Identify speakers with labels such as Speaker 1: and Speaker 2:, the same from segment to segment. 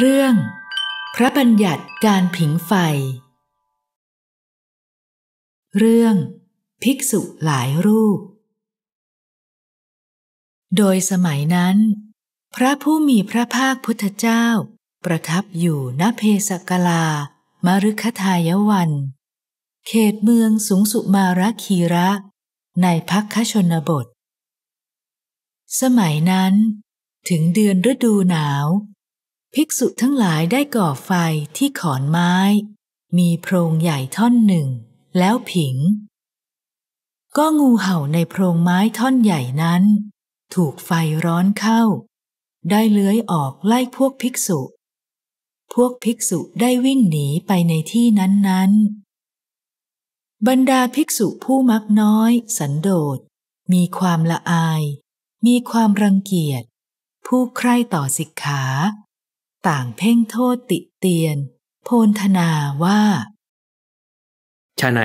Speaker 1: เรื่องพระบัญญัติการผิงไฟ เรื่อง ภิกษุหลายรูป
Speaker 2: โดยสมัยนั้น พระผู้มีพระภาคพุทธเจ้าประทับอยู่ ณเพสกลามรุคทายวัน เขตเมืองสูงสุมาราคีระในพักคชนบท สมัยนั้น ถึงเดือนฤดูหนาวภิกษุทั้งหลายได้ก่อไฟที่ขอนไม้ มีโพรงใหญ่ท่อนหนึ่ง แล้วผิง ก็งูเห่าในโพรงไม้ท่อนใหญ่นั้น ถูกไฟร้อนเข้า ได้เลื้อยออกไล่พวกภิกษุ พวกภิกษุได้วิ่งหนีไปในที่นั้นนั้นบรรดาภิกษุผู้มักน้อย สันโดษมีความละอาย มีความรังเกียจผู้ใคร่ต่อสิกขาต่างเพ่งโทษติเตียน โพนธนาว่า
Speaker 3: ชะไหน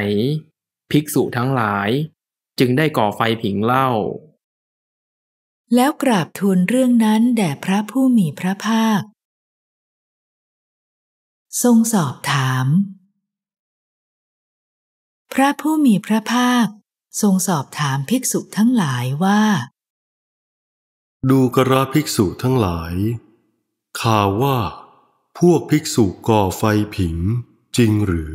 Speaker 3: ภิกษุทั้งหลาย จึงได้ก่อไฟผิงเล่า
Speaker 2: แล้วกราบทูลเรื่องนั้นแด่พระผู้มีพระภาค
Speaker 1: ทรงสอบถาม
Speaker 2: พระผู้มีพระภาค ทรงสอบถามภิกษุทั้งหลายว่า
Speaker 3: ดูกระภิกษุทั้งหลายข่าวว่า พวกภิกษุก่อไฟผิงจริงหรือ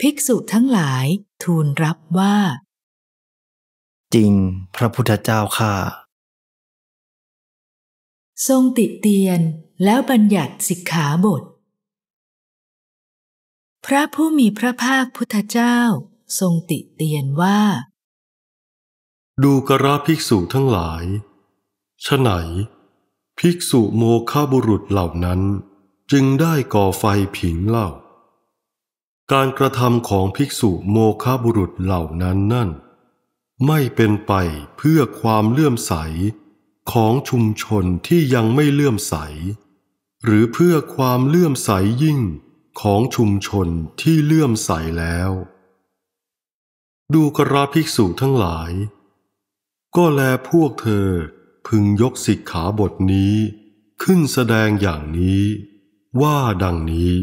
Speaker 2: ภิกษุทั้งหลายทูลรับว่า
Speaker 1: จริง พระพุทธเจ้าค่าทรงติเตียนแล้วบัญญัติสิกขาบท พระผู้มีพระภ
Speaker 2: าคพุทธเจ้าทรงติเตียนว่า
Speaker 3: ดูกระภิกษุทั้งหลายฉะไหนภิกษุโมฆะบุรุษเหล่านั้น จึงได้ก่อไฟผิงเล่า การกระทำของภิกษุโมฆะบุรุษเหล่านั้นนั่น ไม่เป็นไปเพื่อความเลื่อมใสของชุมชนที่ยังไม่เลื่อมใส หรือเพื่อความเลื่อมใสยิ่งของชุมชนที่เลื่อมใสแล้ว ดูกราภิกษุทั้งหลาย ก็แลพวกเธอพึงยกสิกขาบทนี้ขึ้นแสดงอย่
Speaker 1: างนี้ว่าดังนี้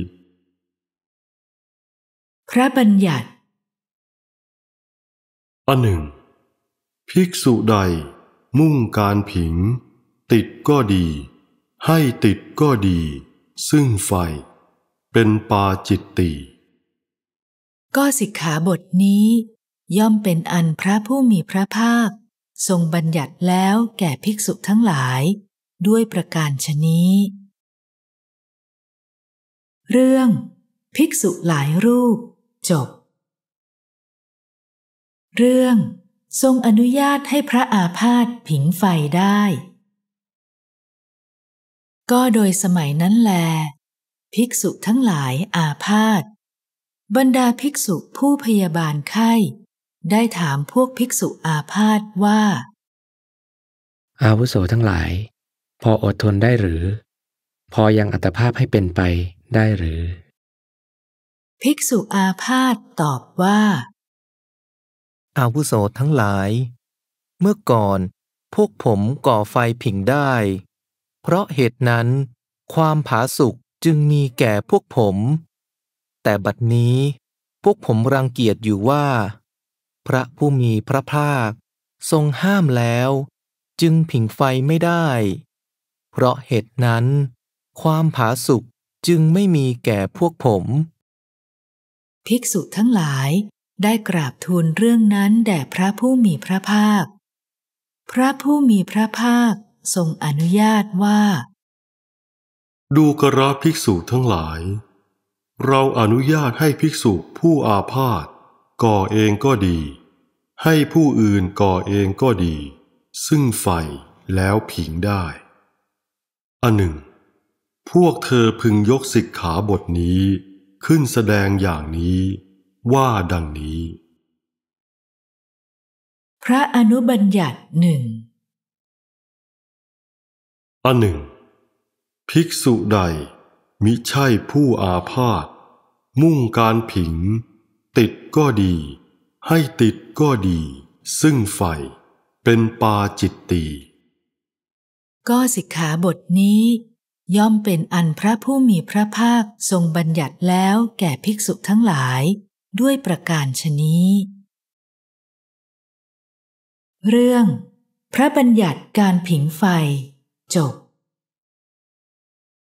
Speaker 1: พระบัญญัติอันหนึ่ง ภิกษุ
Speaker 3: ใด มุ่งการผิง ติดก็ดี ให้ติดก็ดี ซึ่งไฟเป็นปาจิตติ
Speaker 2: ก็สิกขาบทนี้ย่อมเป็นอันพระผู้มีพระภาคทรงบัญญัติแล้วแก่ภิกษุทั้งหลาย ด้วยประการชนี้
Speaker 1: เรื่อง ภิกษุหลายรูป จบ เรื่อง ทรงอนุญาตให้พระ
Speaker 2: อาพาธผิงไฟได้ ก็โดยสมัยนั้นแล ภิกษุทั้งหลายอาพาธบรรดาภิกษุผู้พยาบาลไข้ได้ถามพวกภิกษุอาพาธว่า
Speaker 3: อาวุโสทั้งหลาย พออดทนได้หรือ พอยังอัตภาพให้เป็นไปได้หรือ
Speaker 1: ภิกษุอาพาธตอบว่า
Speaker 3: อาวุโสทั้งหลาย เมื่อก่อนพวกผมก่อไฟผิงได้ เพราะเหตุนั้น ความผาสุก จึงมีแก่พวกผม แต่บัดนี้พวกผมรังเกียจอยู่ว่าพระผู้มีพระภาค ทรงห้ามแล้ว จึงผิงไฟไม่ได้ เพราะเหตุนั้น ความผาสุกจึงไม่มีแก่พวกผม
Speaker 2: ภิกษุทั้งหลายได้กราบทูลเรื่องนั้นแด่พระผู้มีพระภาค พระผู้มีพระภาคทรงอนุญาตว่า
Speaker 3: ดูกระภิกษุทั้งหลาย เราอนุญาตให้ภิกษุผู้อาพาธก่อเองก็ดีให้ผู้อื่นก่อเองก็ดี ซึ่งไฟแล้วผิงได้อันหนึ่ง พวกเธอพึงยกสิกขาบทนี้ขึ้นแสดงอย่างนี้
Speaker 1: ว่าดังนี้
Speaker 2: พระอนุบัญญัติ
Speaker 1: หนึ่งอันหนึ่ง ภิกษ
Speaker 3: ุใดมิใช่ผู้อาพาธมุ่งการผิง ติดก็ดีให้ติดก็ดีซึ่งไฟเป็นปาจิตตี
Speaker 2: ก็สิกขาบทนี้ ย่อมเป็นอันพระผู้มีพระภาคทรงบัญญัติแล้วแก่ภิกษุทั้งหลายด้วยประการชนี้ เรื่อง
Speaker 1: พระบัญญัติการผิงไฟจบ